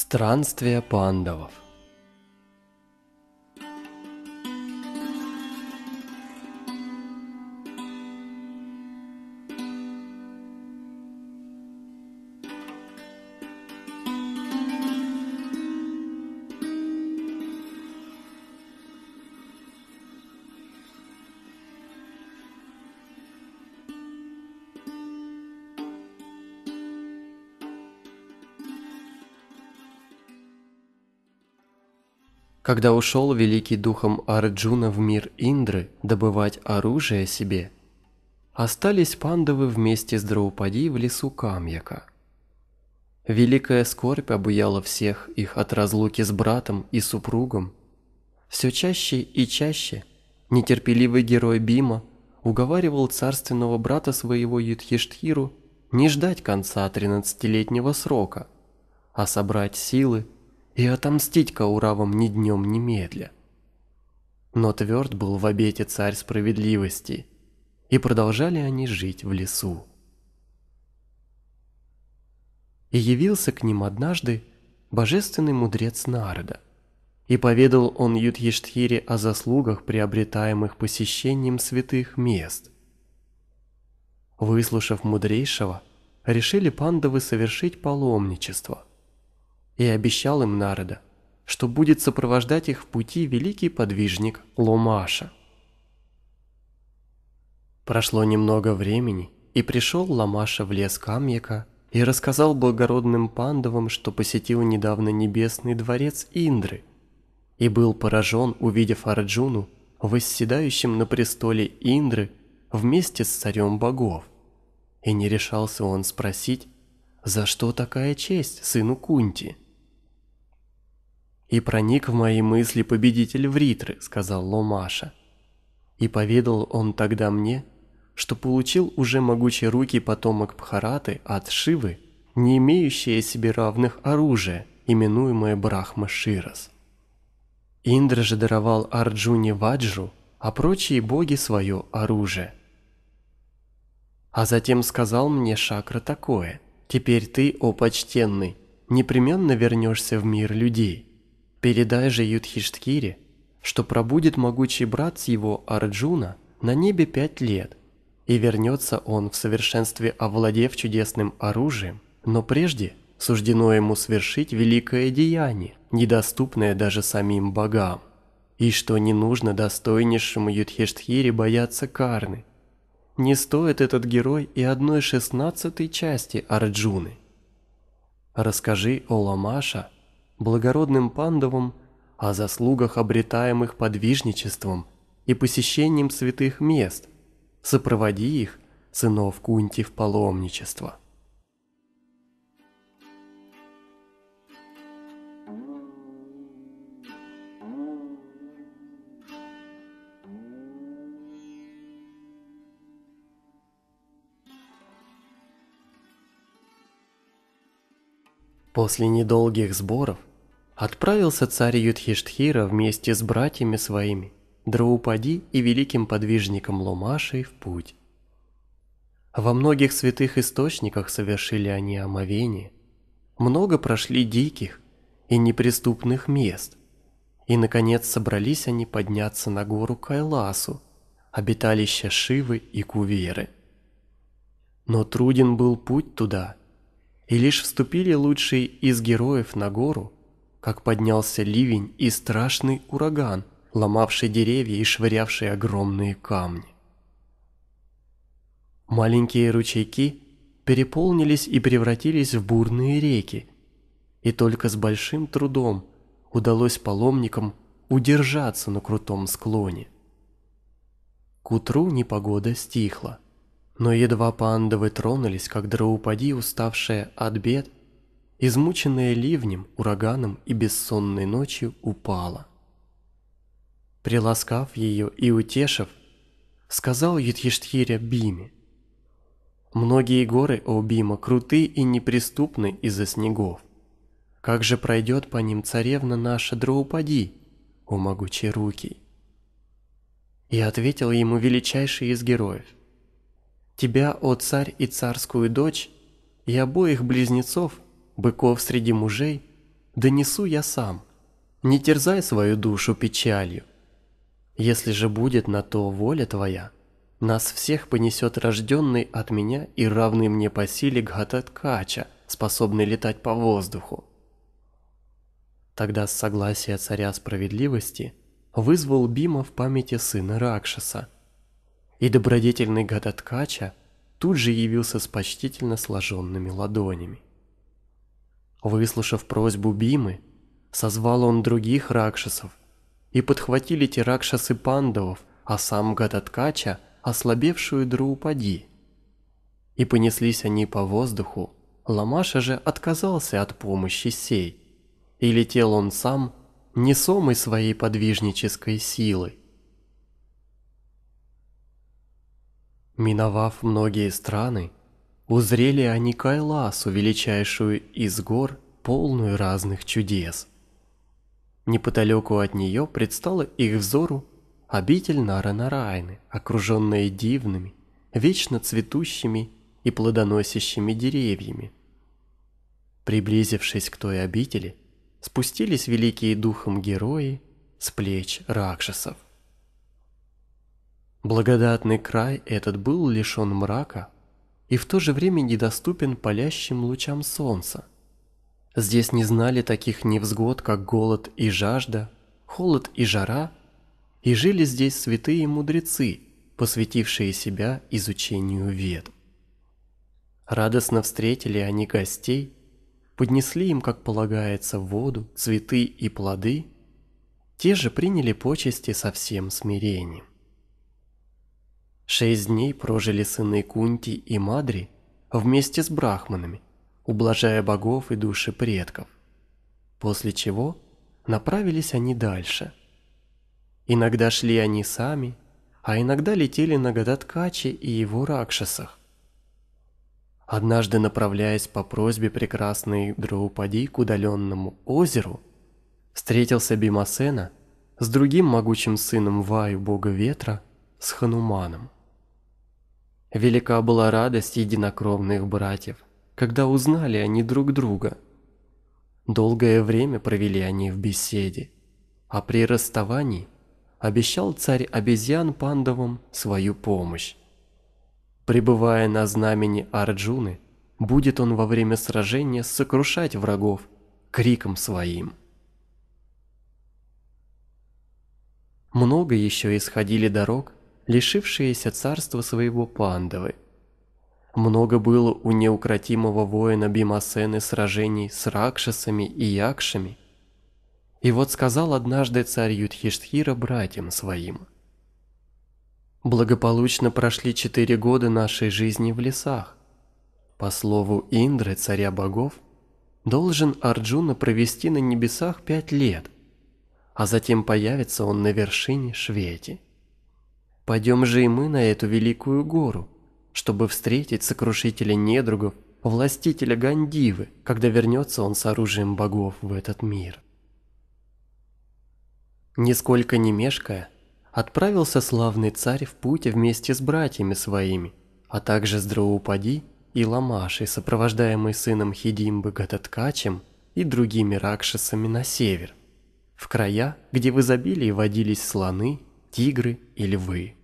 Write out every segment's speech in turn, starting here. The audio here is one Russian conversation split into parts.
Странствия пандавов когда ушел великий духом Арджуна в мир Индры добывать оружие себе, остались пандавы вместе с Драупади в лесу Камьяка. Великая скорбь обуяла всех их от разлуки с братом и супругом. Все чаще и чаще нетерпеливый герой Бима уговаривал царственного брата своего Юдхиштхиру не ждать конца тринадцатилетнего срока, а собрать силы – и отомстить Кауравам ни днем, ни медля. Но тверд был в обете царь справедливости, и продолжали они жить в лесу. И явился к ним однажды божественный мудрец Нарада, и поведал он Юдхиштхире о заслугах, приобретаемых посещением святых мест. Выслушав мудрейшего, решили пандавы совершить паломничество – и обещал им Нарада, что будет сопровождать их в пути великий подвижник Ломаша. Прошло немного времени, и пришел Ломаша в лес Камьяка и рассказал благородным пандавам, что посетил недавно небесный дворец Индры, и был поражен, увидев Арджуну, восседающим на престоле Индры вместе с царем богов. И не решался он спросить, за что такая честь сыну Кунти? «И проник в мои мысли победитель Вритры», — сказал Ломаша. И поведал он тогда мне, что получил уже могучие руки потомок Пхараты от Шивы, не имеющие себе равных оружия, именуемое Брахма Ширас. Индра же даровал Арджуне Ваджу, а прочие боги свое оружие. А затем сказал мне Шакра такое, «Теперь ты, о почтенный, непременно вернешься в мир людей, Передай же Юдхиштхире, что пробудет могучий брат его Арджуна на небе пять лет, и вернется он в совершенстве овладев чудесным оружием, но прежде суждено ему свершить великое деяние, недоступное даже самим богам, и что не нужно достойнейшему Юдхиштхире бояться карны. Не стоит этот герой и одной шестнадцатой части Арджуны. Расскажи, о Ламаша благородным Пандовым о заслугах, обретаемых подвижничеством и посещением святых мест, сопроводи их, сынов Кунти, в паломничество. После недолгих сборов отправился царь Юдхиштхира вместе с братьями своими, Драупади и великим подвижником Лумашей в путь. Во многих святых источниках совершили они омовение, много прошли диких и неприступных мест, и, наконец, собрались они подняться на гору Кайласу, обиталище Шивы и Куверы. Но труден был путь туда, и лишь вступили лучшие из героев на гору – как поднялся ливень и страшный ураган, ломавший деревья и швырявший огромные камни. Маленькие ручейки переполнились и превратились в бурные реки, и только с большим трудом удалось паломникам удержаться на крутом склоне. К утру непогода стихла, но едва паандовы тронулись, как Драупади, уставшая от бед, измученная ливнем, ураганом и бессонной ночью, упала. Приласкав ее и утешив, сказал Ютьештхиря Биме. «Многие горы, о Бима, круты и неприступны из-за снегов. Как же пройдет по ним царевна наша Драупади, о могучей руки?» И ответил ему величайший из героев. «Тебя, о царь и царскую дочь, и обоих близнецов – быков среди мужей донесу я сам. Не терзай свою душу печалью. Если же будет на то воля твоя, нас всех понесет рожденный от меня и равный мне по силе Гататкача, способный летать по воздуху. Тогда с согласия царя справедливости вызвал Бима в памяти сына Ракшаса. И добродетельный Гататкача тут же явился с почтительно сложенными ладонями. Выслушав просьбу Бимы, созвал он других ракшасов, и подхватили те ракшасы пандавов, а сам Гадаткача, ослабевшую Друупади. И понеслись они по воздуху, Ламаша же отказался от помощи сей, и летел он сам, несомый своей подвижнической силой. Миновав многие страны, Узрели они Кайласу, величайшую из гор, полную разных чудес. Неподалеку от нее предстала их взору обитель Наранарайны, окруженная дивными, вечно цветущими и плодоносящими деревьями. Приблизившись к той обители, спустились великие духом герои с плеч ракшасов. Благодатный край этот был лишен мрака, и в то же время недоступен палящим лучам солнца. Здесь не знали таких невзгод, как голод и жажда, холод и жара, и жили здесь святые мудрецы, посвятившие себя изучению Вед. Радостно встретили они гостей, поднесли им, как полагается, воду, цветы и плоды, те же приняли почести со всем смирением. Шесть дней прожили сыны Кунти и Мадри вместе с брахманами, ублажая богов и души предков. После чего направились они дальше. Иногда шли они сами, а иногда летели на Гадаткаче и его ракшасах. Однажды, направляясь по просьбе прекрасной Драупади к удаленному озеру, встретился Бимасена с другим могучим сыном Ваю бога ветра, с Хануманом. Велика была радость единокровных братьев, когда узнали они друг друга. Долгое время провели они в беседе, а при расставании обещал царь обезьян пандавам свою помощь. Пребывая на знамени Арджуны, будет он во время сражения сокрушать врагов криком своим. Много еще исходили дорог, лишившиеся царства своего Пандавы. Много было у неукротимого воина Бимасены сражений с ракшасами и якшами. И вот сказал однажды царь Юдхиштхира братьям своим. «Благополучно прошли четыре года нашей жизни в лесах. По слову Индры, царя богов, должен Арджуна провести на небесах пять лет, а затем появится он на вершине Швети». Пойдем же и мы на эту великую гору, чтобы встретить сокрушителя недругов, властителя Гандивы, когда вернется он с оружием богов в этот мир. Нисколько не мешкая, отправился славный царь в путь вместе с братьями своими, а также с Драупади и Ламашей, сопровождаемый сыном Хидимбы Гататкачем и другими ракшасами на север, в края, где в изобилии водились слоны, тигры и львы.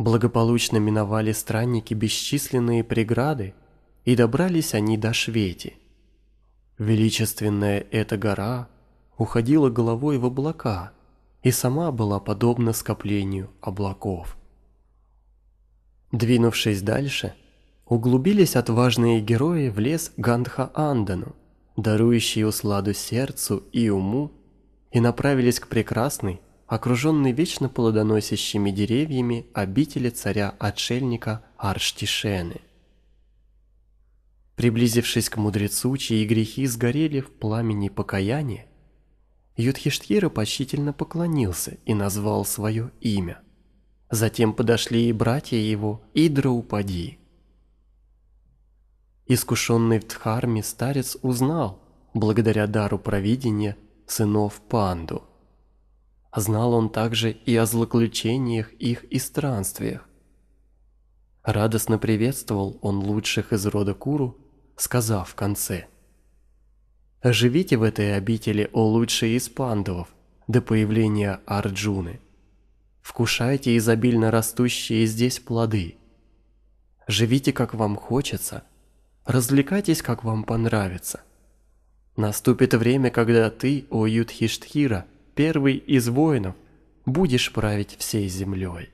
Благополучно миновали странники бесчисленные преграды, и добрались они до Швети. Величественная эта гора уходила головой в облака и сама была подобна скоплению облаков. Двинувшись дальше, углубились отважные герои в лес Гандха-Андану, дарующий усладу сердцу и уму, и направились к прекрасной окруженный вечно плодоносящими деревьями обители царя-отшельника Арштишены. Приблизившись к мудрецу, чьи грехи сгорели в пламени покаяния, Юдхиштхира почтительно поклонился и назвал свое имя. Затем подошли и братья его, и Драупади. Искушенный в Дхарме старец узнал, благодаря дару провидения, сынов Панду – Знал он также и о злоключениях их и странствиях. Радостно приветствовал он лучших из рода Куру, сказав в конце «Живите в этой обители, о лучшие из пандовов, до появления Арджуны. Вкушайте изобильно растущие здесь плоды. Живите, как вам хочется, развлекайтесь, как вам понравится. Наступит время, когда ты, о Юдхиштхира, первый из воинов, будешь править всей землей.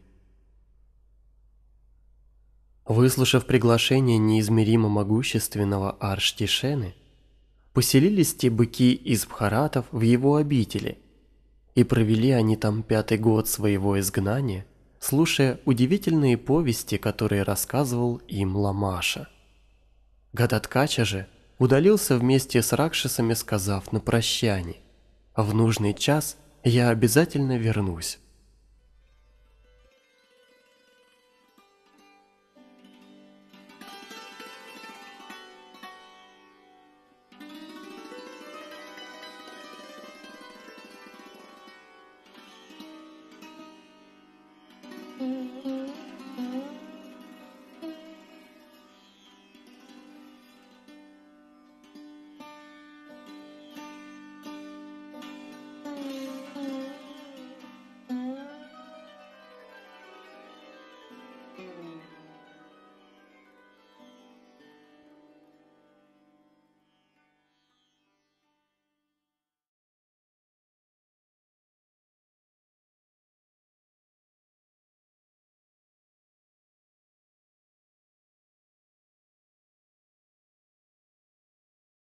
Выслушав приглашение неизмеримо могущественного Арштишены, поселились те быки из Бхаратов в его обители, и провели они там пятый год своего изгнания, слушая удивительные повести, которые рассказывал им Ламаша. Гадаткача же удалился вместе с Ракшисами, сказав на прощание. В нужный час я обязательно вернусь.